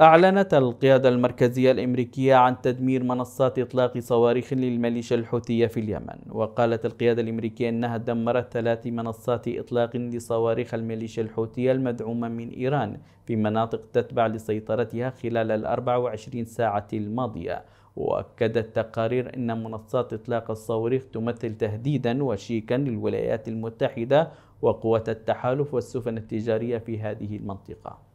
أعلنت القيادة المركزية الأمريكية عن تدمير منصات إطلاق صواريخ للميليشيا الحوثية في اليمن وقالت القيادة الأمريكية أنها دمرت ثلاث منصات إطلاق لصواريخ الميليشيا الحوثية المدعومة من إيران في مناطق تتبع لسيطرتها خلال ال 24 ساعة الماضية وأكدت تقارير أن منصات إطلاق الصواريخ تمثل تهديدا وشيكا للولايات المتحدة وقوة التحالف والسفن التجارية في هذه المنطقة.